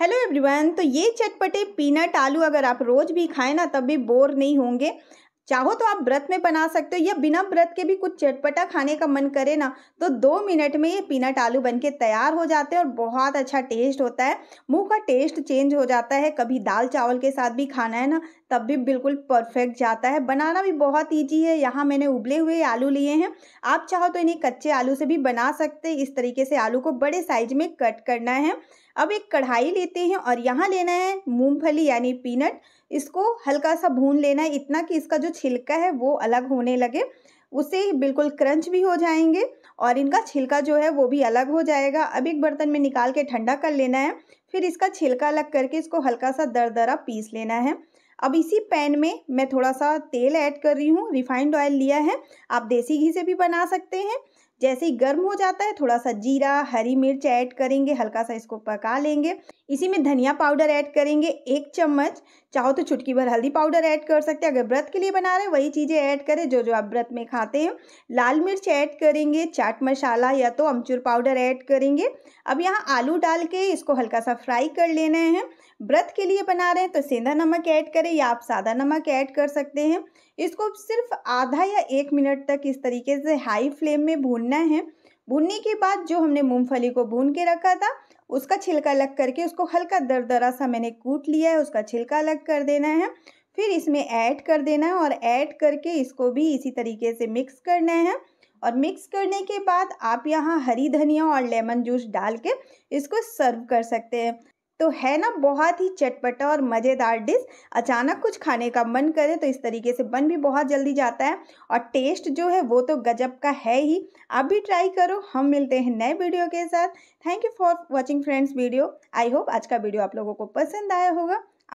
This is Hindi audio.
हेलो एवरीवन तो ये चटपटे पीनट आलू अगर आप रोज़ भी खाएं ना तब भी बोर नहीं होंगे चाहो तो आप व्रत में बना सकते हो या बिना व्रत के भी कुछ चटपटा खाने का मन करे ना तो दो मिनट में ये पीनट आलू बन के तैयार हो जाते हैं और बहुत अच्छा टेस्ट होता है मुंह का टेस्ट चेंज हो जाता है कभी दाल चावल के साथ भी खाना है ना तब भी बिल्कुल परफेक्ट जाता है बनाना भी बहुत ईजी है यहाँ मैंने उबले हुए आलू लिए हैं आप चाहो तो इन्हें कच्चे आलू से भी बना सकते हैं इस तरीके से आलू को बड़े साइज में कट करना है अब एक कढ़ाई लेते हैं और यहाँ लेना है मूंगफली यानी पीनट इसको हल्का सा भून लेना है इतना कि इसका जो छिलका है वो अलग होने लगे उससे बिल्कुल क्रंच भी हो जाएंगे और इनका छिलका जो है वो भी अलग हो जाएगा अब एक बर्तन में निकाल के ठंडा कर लेना है फिर इसका छिलका अलग करके इसको हल्का सा दरा पीस लेना है अब इसी पैन में मैं थोड़ा सा तेल ऐड कर रही हूँ रिफाइंड ऑयल लिया है आप देसी घी से भी बना सकते हैं जैसे ही गर्म हो जाता है थोड़ा सा जीरा हरी मिर्च ऐड करेंगे हल्का सा इसको पका लेंगे इसी में धनिया पाउडर ऐड करेंगे एक चम्मच चाहो तो चुटकी भर हल्दी पाउडर ऐड कर सकते हैं अगर व्रत के लिए बना रहे हैं वही चीज़ें ऐड करें जो जो आप व्रत में खाते हैं लाल मिर्च ऐड करेंगे चाट मसाला या तो अमचूर पाउडर ऐड करेंगे अब यहाँ आलू डाल के इसको हल्का सा फ्राई कर लेना है व्रत के लिए बना रहे हैं तो सेंधा नमक ऐड करें या आप सादा नमक ऐड कर सकते हैं इसको सिर्फ आधा या एक मिनट तक इस तरीके से हाई फ्लेम में भून भूनना है भूनने के बाद जो हमने मूंगफली को भून के रखा था उसका छिलका अलग करके उसको हल्का दरदरा सा मैंने कूट लिया है उसका छिलका अलग कर देना है फिर इसमें ऐड कर देना है और ऐड करके इसको भी इसी तरीके से मिक्स करना है और मिक्स करने के बाद आप यहाँ हरी धनिया और लेमन जूस डाल के इसको सर्व कर सकते हैं तो है ना बहुत ही चटपटा और मज़ेदार डिश अचानक कुछ खाने का मन करे तो इस तरीके से बन भी बहुत जल्दी जाता है और टेस्ट जो है वो तो गजब का है ही आप भी ट्राई करो हम मिलते हैं नए वीडियो के साथ thank you for watching friends video I hope आज का वीडियो आप लोगों को पसंद आया होगा